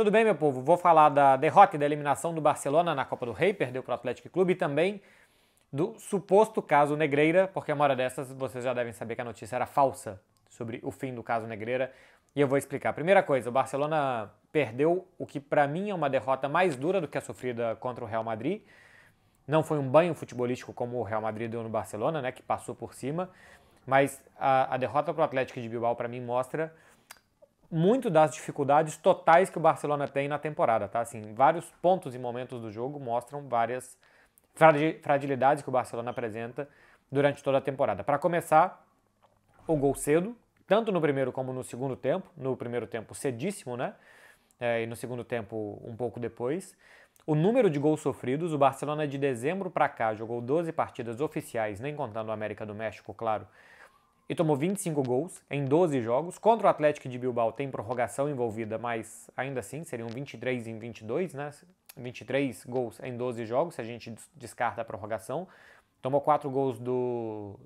Tudo bem, meu povo? Vou falar da derrota e da eliminação do Barcelona na Copa do Rei, perdeu para o Atlético Clube e também do suposto caso Negreira, porque uma hora dessas vocês já devem saber que a notícia era falsa sobre o fim do caso Negreira, e eu vou explicar. Primeira coisa, o Barcelona perdeu o que para mim é uma derrota mais dura do que a sofrida contra o Real Madrid. Não foi um banho futebolístico como o Real Madrid deu no Barcelona, né, que passou por cima, mas a, a derrota para o Atlético de Bilbao para mim mostra muito das dificuldades totais que o Barcelona tem na temporada, tá? Assim, vários pontos e momentos do jogo mostram várias fragilidades que o Barcelona apresenta durante toda a temporada. Para começar, o gol cedo, tanto no primeiro como no segundo tempo. No primeiro tempo, cedíssimo, né? É, e no segundo tempo, um pouco depois. O número de gols sofridos, o Barcelona de dezembro para cá jogou 12 partidas oficiais, nem contando a América do México, claro, e tomou 25 gols em 12 jogos. Contra o Atlético de Bilbao tem prorrogação envolvida, mas ainda assim seriam 23 em 22, né? 23 gols em 12 jogos, se a gente descarta a prorrogação. Tomou 4 gols do,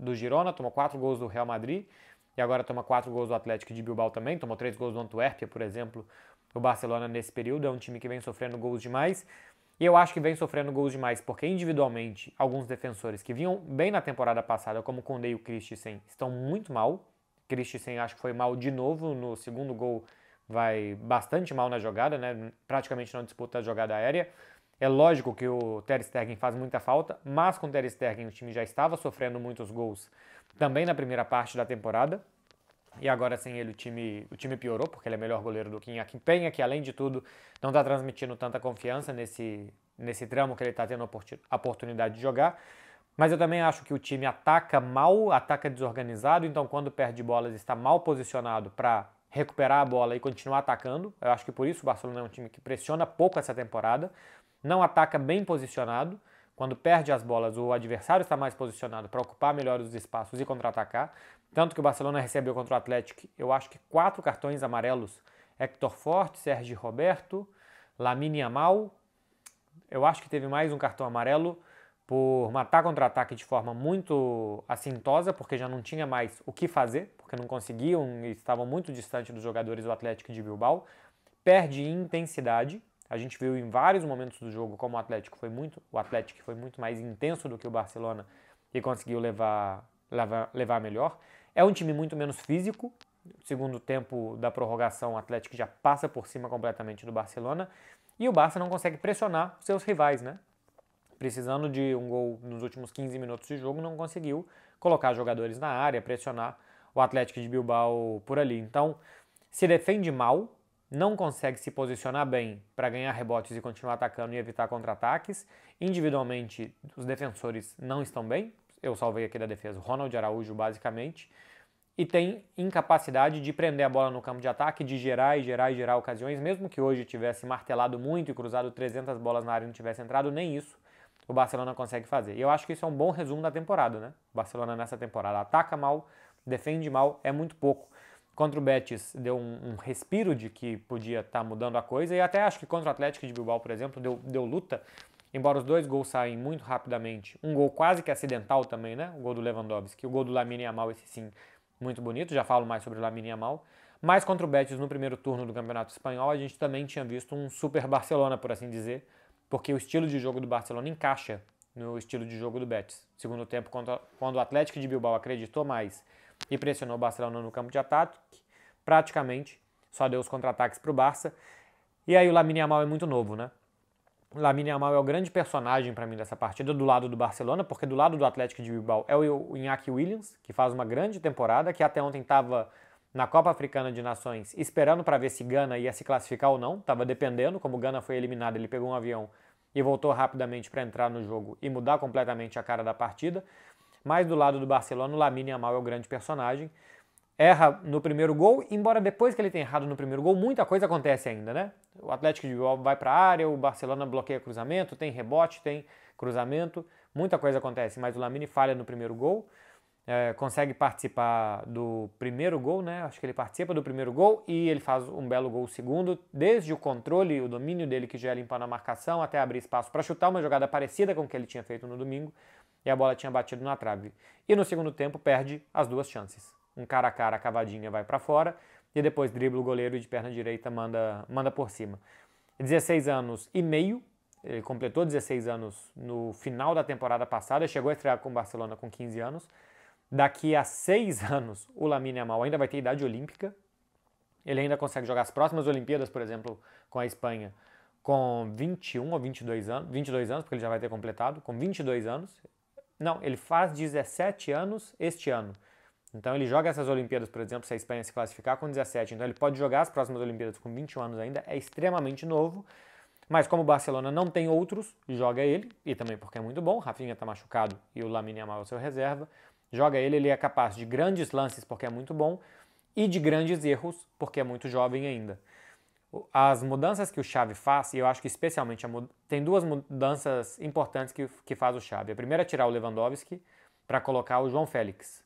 do Girona, tomou 4 gols do Real Madrid e agora toma 4 gols do Atlético de Bilbao também. Tomou 3 gols do Antuérpia, por exemplo. O Barcelona nesse período é um time que vem sofrendo gols demais. E eu acho que vem sofrendo gols demais, porque individualmente alguns defensores que vinham bem na temporada passada, como o Conde e o Christensen, estão muito mal. Christensen acho que foi mal de novo no segundo gol, vai bastante mal na jogada, né? praticamente não disputa a jogada aérea. É lógico que o Ter Stegen faz muita falta, mas com o Ter Stegen o time já estava sofrendo muitos gols também na primeira parte da temporada. E agora sem ele o time, o time piorou, porque ele é melhor goleiro do que Inhaquim Penha, que além de tudo não está transmitindo tanta confiança nesse, nesse tramo que ele está tendo a oportunidade de jogar. Mas eu também acho que o time ataca mal, ataca desorganizado, então quando perde bolas está mal posicionado para recuperar a bola e continuar atacando. Eu acho que por isso o Barcelona é um time que pressiona pouco essa temporada, não ataca bem posicionado. Quando perde as bolas, o adversário está mais posicionado para ocupar melhor os espaços e contra-atacar. Tanto que o Barcelona recebeu contra o Atlético, eu acho que quatro cartões amarelos: Hector Forte, Sérgio Roberto, Lamine Amal. Eu acho que teve mais um cartão amarelo por matar contra-ataque de forma muito assintosa, porque já não tinha mais o que fazer, porque não conseguiam e estavam muito distante dos jogadores do Atlético de Bilbao. Perde intensidade. A gente viu em vários momentos do jogo como o Atlético foi muito, o Atlético foi muito mais intenso do que o Barcelona e conseguiu levar levar, levar melhor. É um time muito menos físico. Segundo tempo da prorrogação, o Atlético já passa por cima completamente do Barcelona. E o Barça não consegue pressionar seus rivais, né? Precisando de um gol nos últimos 15 minutos de jogo, não conseguiu colocar jogadores na área, pressionar o Atlético de Bilbao por ali. Então, se defende mal, não consegue se posicionar bem para ganhar rebotes e continuar atacando e evitar contra-ataques. Individualmente, os defensores não estão bem, eu salvei aqui da defesa, Ronald Araújo, basicamente, e tem incapacidade de prender a bola no campo de ataque, de gerar e gerar e gerar ocasiões, mesmo que hoje tivesse martelado muito e cruzado 300 bolas na área e não tivesse entrado, nem isso o Barcelona consegue fazer. E eu acho que isso é um bom resumo da temporada, né? O Barcelona nessa temporada ataca mal, defende mal, é muito pouco. Contra o Betis deu um, um respiro de que podia estar tá mudando a coisa, e até acho que contra o Atlético de Bilbao, por exemplo, deu, deu luta, Embora os dois gols saem muito rapidamente, um gol quase que acidental também, né? O gol do Lewandowski, o gol do Lamine Yamal, esse sim, muito bonito, já falo mais sobre o Lamine Yamal. Mas contra o Betis no primeiro turno do Campeonato Espanhol, a gente também tinha visto um super Barcelona, por assim dizer, porque o estilo de jogo do Barcelona encaixa no estilo de jogo do Betis. Segundo tempo, quando o Atlético de Bilbao acreditou mais e pressionou o Barcelona no campo de ataque, praticamente só deu os contra-ataques para o Barça. E aí o Lamine Yamal é muito novo, né? Lamine Yamal é o grande personagem para mim dessa partida do lado do Barcelona, porque do lado do Atlético de Bilbao é o Iñaki Williams, que faz uma grande temporada, que até ontem estava na Copa Africana de Nações esperando para ver se Gana ia se classificar ou não, estava dependendo, como Gana foi eliminado, ele pegou um avião e voltou rapidamente para entrar no jogo e mudar completamente a cara da partida. Mas do lado do Barcelona, o Lamine Yamal é o grande personagem erra no primeiro gol, embora depois que ele tenha errado no primeiro gol, muita coisa acontece ainda, né? O Atlético de Bilbao vai para a área, o Barcelona bloqueia cruzamento, tem rebote, tem cruzamento, muita coisa acontece, mas o Lamine falha no primeiro gol, é, consegue participar do primeiro gol, né? Acho que ele participa do primeiro gol e ele faz um belo gol segundo, desde o controle, o domínio dele que já é limpando a marcação até abrir espaço para chutar uma jogada parecida com o que ele tinha feito no domingo e a bola tinha batido na trave. E no segundo tempo perde as duas chances um cara a cara, cavadinha vai para fora e depois dribla o goleiro e de perna direita manda, manda por cima. 16 anos e meio, ele completou 16 anos no final da temporada passada, chegou a estrear com o Barcelona com 15 anos. Daqui a 6 anos, o Lamine Yamal ainda vai ter idade olímpica. Ele ainda consegue jogar as próximas Olimpíadas, por exemplo, com a Espanha, com 21 ou 22 anos, 22 anos, porque ele já vai ter completado, com 22 anos. Não, ele faz 17 anos este ano. Então ele joga essas Olimpíadas, por exemplo, se a Espanha se classificar com 17, então ele pode jogar as próximas Olimpíadas com 21 anos ainda, é extremamente novo. Mas como o Barcelona não tem outros, joga ele, e também porque é muito bom, Rafinha está machucado e o Lamine Yamal é o seu reserva, joga ele, ele é capaz de grandes lances porque é muito bom e de grandes erros porque é muito jovem ainda. As mudanças que o Xavi faz, e eu acho que especialmente tem duas mudanças importantes que, que faz o Xavi. A primeira é tirar o Lewandowski para colocar o João Félix,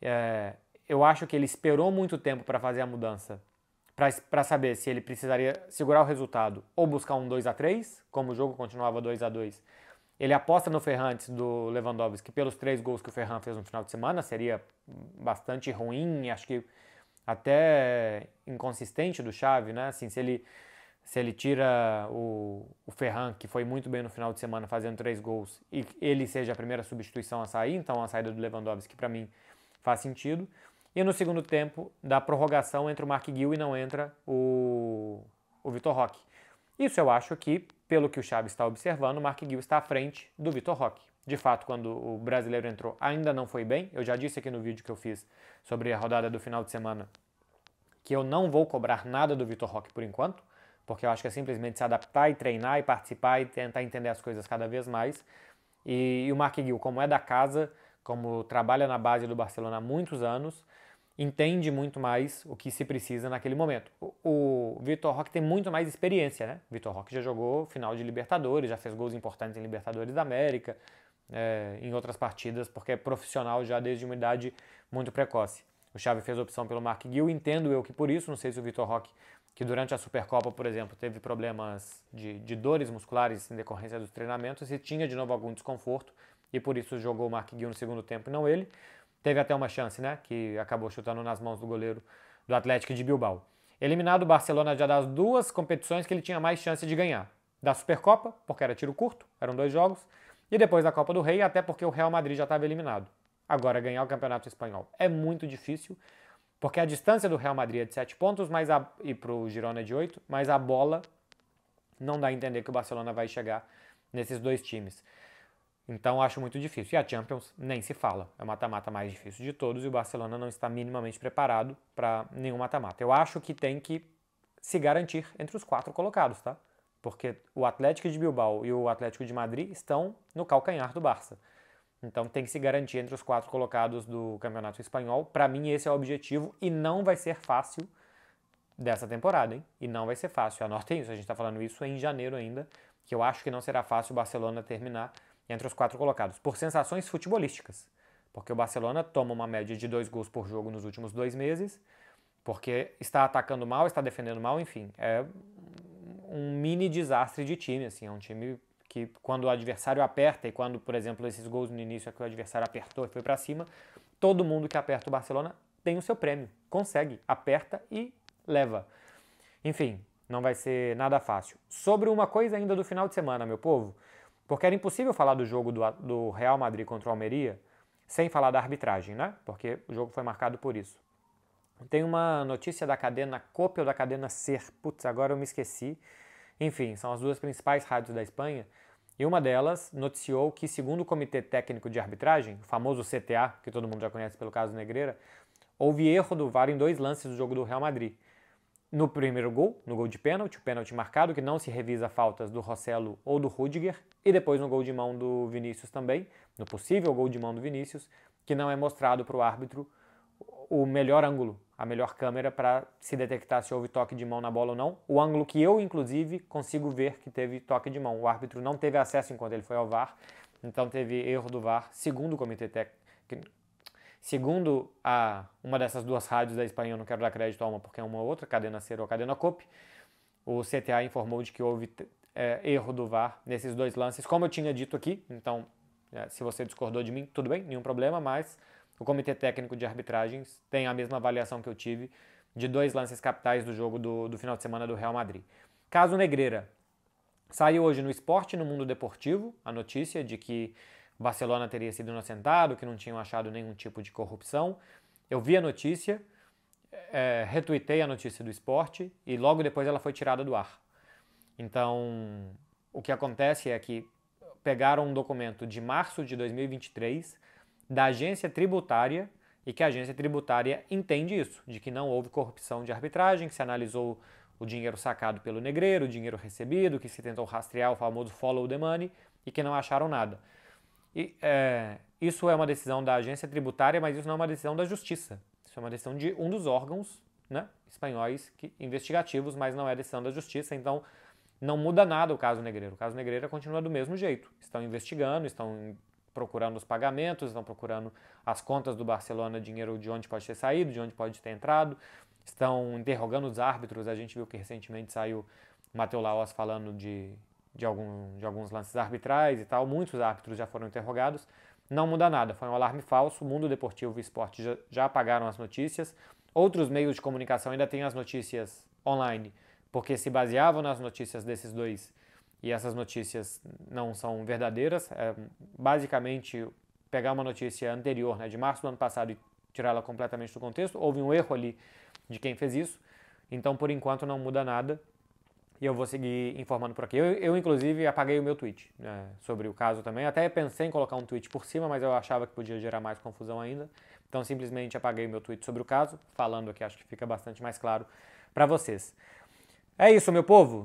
é, eu acho que ele esperou muito tempo para fazer a mudança, para saber se ele precisaria segurar o resultado ou buscar um 2 a 3 como o jogo continuava 2 a 2 Ele aposta no antes do Lewandowski pelos três gols que o Ferran fez no final de semana, seria bastante ruim, acho que até inconsistente do Xavi, né? Assim, se ele se ele tira o, o Ferran, que foi muito bem no final de semana fazendo três gols, e ele seja a primeira substituição a sair, então a saída do Lewandowski, para mim, Faz sentido. E no segundo tempo da prorrogação entra o Mark Gill e não entra o, o Vitor Roque. Isso eu acho que, pelo que o Chaves está observando, o Mark Gill está à frente do Vitor Roque. De fato, quando o brasileiro entrou, ainda não foi bem. Eu já disse aqui no vídeo que eu fiz sobre a rodada do final de semana que eu não vou cobrar nada do Vitor Roque por enquanto, porque eu acho que é simplesmente se adaptar e treinar e participar e tentar entender as coisas cada vez mais. E, e o Mark Gill, como é da casa, como trabalha na base do Barcelona há muitos anos, entende muito mais o que se precisa naquele momento. O, o Vitor Roque tem muito mais experiência, né? Vitor Roque já jogou final de Libertadores, já fez gols importantes em Libertadores da América, é, em outras partidas, porque é profissional já desde uma idade muito precoce. O Xavi fez opção pelo Mark Gil, entendo eu que por isso, não sei se o Vitor Roque, que durante a Supercopa, por exemplo, teve problemas de, de dores musculares em decorrência dos treinamentos e tinha de novo algum desconforto, e por isso jogou o Mark Gil no segundo tempo, não ele. Teve até uma chance, né? Que acabou chutando nas mãos do goleiro do Atlético de Bilbao. Eliminado, o Barcelona já das duas competições que ele tinha mais chance de ganhar. Da Supercopa, porque era tiro curto, eram dois jogos, e depois da Copa do Rei, até porque o Real Madrid já estava eliminado. Agora, ganhar o Campeonato Espanhol é muito difícil, porque a distância do Real Madrid é de 7 pontos mas a, e para o Girona é de 8, mas a bola não dá a entender que o Barcelona vai chegar nesses dois times. Então acho muito difícil. E a Champions nem se fala. É o mata-mata mais difícil de todos e o Barcelona não está minimamente preparado para nenhum mata-mata. Eu acho que tem que se garantir entre os quatro colocados, tá? Porque o Atlético de Bilbao e o Atlético de Madrid estão no calcanhar do Barça. Então tem que se garantir entre os quatro colocados do Campeonato Espanhol. Para mim esse é o objetivo e não vai ser fácil dessa temporada, hein? E não vai ser fácil. Anotem isso, a gente está falando isso em janeiro ainda, que eu acho que não será fácil o Barcelona terminar entre os quatro colocados, por sensações futebolísticas, porque o Barcelona toma uma média de dois gols por jogo nos últimos dois meses, porque está atacando mal, está defendendo mal, enfim, é um mini desastre de time, assim, é um time que quando o adversário aperta e quando, por exemplo, esses gols no início é que o adversário apertou e foi para cima, todo mundo que aperta o Barcelona tem o seu prêmio, consegue, aperta e leva. Enfim, não vai ser nada fácil. Sobre uma coisa ainda do final de semana, meu povo, porque era impossível falar do jogo do, do Real Madrid contra o Almeria sem falar da arbitragem, né? Porque o jogo foi marcado por isso. Tem uma notícia da cadena Cope ou da cadena Ser. Putz, agora eu me esqueci. Enfim, são as duas principais rádios da Espanha. E uma delas noticiou que, segundo o Comitê Técnico de Arbitragem, o famoso CTA, que todo mundo já conhece pelo caso Negreira, houve erro do VAR em dois lances do jogo do Real Madrid no primeiro gol, no gol de pênalti, o pênalti marcado, que não se revisa faltas do Rossello ou do Rudiger, e depois no gol de mão do Vinícius também, no possível gol de mão do Vinícius, que não é mostrado para o árbitro o melhor ângulo, a melhor câmera para se detectar se houve toque de mão na bola ou não. O ângulo que eu, inclusive, consigo ver que teve toque de mão. O árbitro não teve acesso enquanto ele foi ao VAR, então teve erro do VAR, segundo o comitê técnico Segundo a, uma dessas duas rádios da Espanha, eu não quero dar crédito a uma porque é uma outra, Cadena Ser ou Cadena Cope, o CTA informou de que houve é, erro do VAR nesses dois lances, como eu tinha dito aqui. Então, é, se você discordou de mim, tudo bem, nenhum problema, mas o Comitê Técnico de Arbitragens tem a mesma avaliação que eu tive de dois lances capitais do jogo do, do final de semana do Real Madrid. Caso Negreira. Saiu hoje no Esporte, no Mundo Deportivo, a notícia de que Barcelona teria sido inocentado, que não tinham achado nenhum tipo de corrupção. Eu vi a notícia, é, retuitei a notícia do esporte e logo depois ela foi tirada do ar. Então, o que acontece é que pegaram um documento de março de 2023 da agência tributária e que a agência tributária entende isso, de que não houve corrupção de arbitragem, que se analisou o dinheiro sacado pelo negreiro, o dinheiro recebido, que se tentou rastrear o famoso follow the money e que não acharam nada. E, é, isso é uma decisão da agência tributária, mas isso não é uma decisão da justiça. Isso é uma decisão de um dos órgãos né, espanhóis que, investigativos, mas não é decisão da justiça. Então, não muda nada o caso Negreiro. O caso Negreiro continua do mesmo jeito. Estão investigando, estão procurando os pagamentos, estão procurando as contas do Barcelona, dinheiro de onde pode ter saído, de onde pode ter entrado, estão interrogando os árbitros. A gente viu que recentemente saiu Matheus Laos falando de de, algum, de alguns lances arbitrais e tal. Muitos árbitros já foram interrogados. Não muda nada, foi um alarme falso. O Mundo Deportivo e Esporte já, já apagaram as notícias. Outros meios de comunicação ainda têm as notícias online, porque se baseavam nas notícias desses dois e essas notícias não são verdadeiras. É, basicamente, pegar uma notícia anterior, né, de março do ano passado, e tirá-la completamente do contexto. Houve um erro ali de quem fez isso. Então, por enquanto, não muda nada. E eu vou seguir informando por aqui. Eu, eu inclusive, apaguei o meu tweet né, sobre o caso também. Até pensei em colocar um tweet por cima, mas eu achava que podia gerar mais confusão ainda. Então, simplesmente apaguei o meu tweet sobre o caso, falando aqui, acho que fica bastante mais claro para vocês. É isso, meu povo.